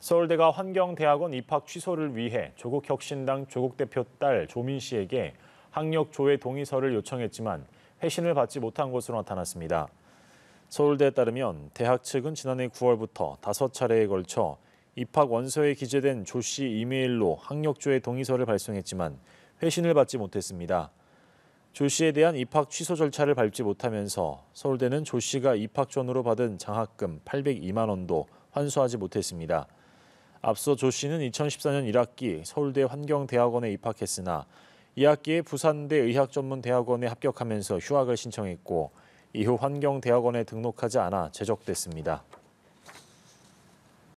서울대가 환경대학원 입학 취소를 위해 조국 혁신당 조국 대표 딸 조민 씨에게 학력 조회 동의서를 요청했지만 회신을 받지 못한 것으로 나타났습니다. 서울대에 따르면 대학 측은 지난해 9월부터 5차례에 걸쳐 입학 원서에 기재된 조 씨 이메일로 학력 조회 동의서를 발송했지만 회신을 받지 못했습니다. 조 씨에 대한 입학 취소 절차를 밟지 못하면서 서울대는 조 씨가 입학 전으로 받은 장학금 802만 원도 환수하지 못했습니다. 앞서 조 씨는 2014년 1학기 서울대 환경대학원에 입학했으나 2학기에 부산대 의학전문대학원에 합격하면서 휴학을 신청했고 이후 환경대학원에 등록하지 않아 제적됐습니다.